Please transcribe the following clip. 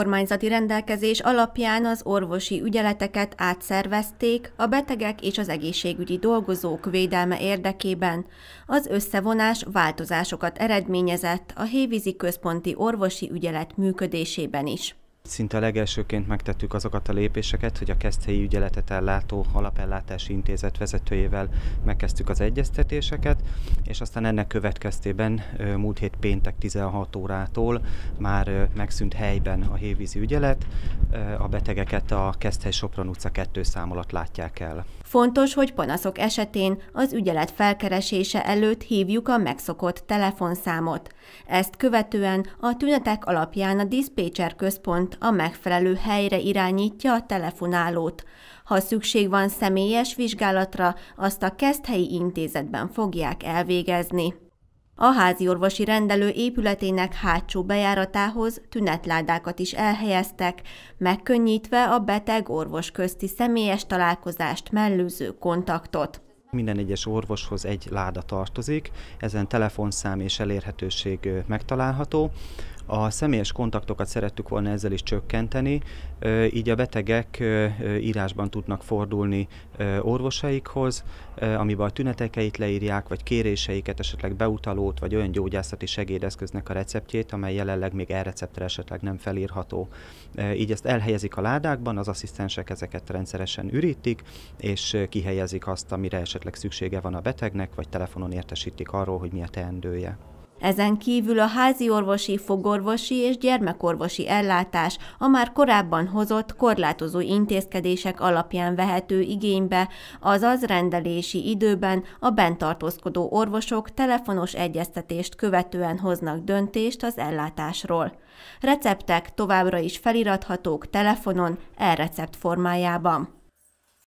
kormányzati rendelkezés alapján az orvosi ügyeleteket átszervezték a betegek és az egészségügyi dolgozók védelme érdekében. Az összevonás változásokat eredményezett a Hévízi Központi Orvosi Ügyelet működésében is. Szinte legelsőként megtettük azokat a lépéseket, hogy a keszthelyi ügyeletet ellátó alapellátási intézet vezetőjével megkezdtük az egyeztetéseket, és aztán ennek következtében múlt hét péntek 16 órától már megszűnt helyben a hévízi ügyelet, a betegeket a Keszthely Sopron utca 2 szám alatt látják el. Fontos, hogy panaszok esetén az ügyelet felkeresése előtt hívjuk a megszokott telefonszámot. Ezt követően a tünetek alapján a diszpécser központ a megfelelő helyre irányítja a telefonálót. Ha szükség van személyes vizsgálatra, azt a keszthelyi intézetben fogják elvégezni elvégezni. A orvosi rendelő épületének hátsó bejáratához tünetládákat is elhelyeztek, megkönnyítve a beteg-orvos közti személyes találkozást mellőző kontaktot. Minden egyes orvoshoz egy láda tartozik, ezen telefonszám és elérhetőség megtalálható. A személyes kontaktokat szerettük volna ezzel is csökkenteni, így a betegek írásban tudnak fordulni orvosaikhoz, amiben a tüneteikeit leírják, vagy kéréseiket, esetleg beutalót, vagy olyan gyógyászati segédeszköznek a receptjét, amely jelenleg még elreceptre esetleg nem felírható. Így ezt elhelyezik a ládákban, az asszisztensek ezeket rendszeresen ürítik, és kihelyezik azt, amire esetleg szüksége van a betegnek, vagy telefonon értesítik arról, hogy mi a teendője. Ezen kívül a házi orvosi, fogorvosi és gyermekorvosi ellátás a már korábban hozott korlátozó intézkedések alapján vehető igénybe, azaz rendelési időben a bentartózkodó orvosok telefonos egyeztetést követően hoznak döntést az ellátásról. Receptek továbbra is felirathatók telefonon, e-recept formájában.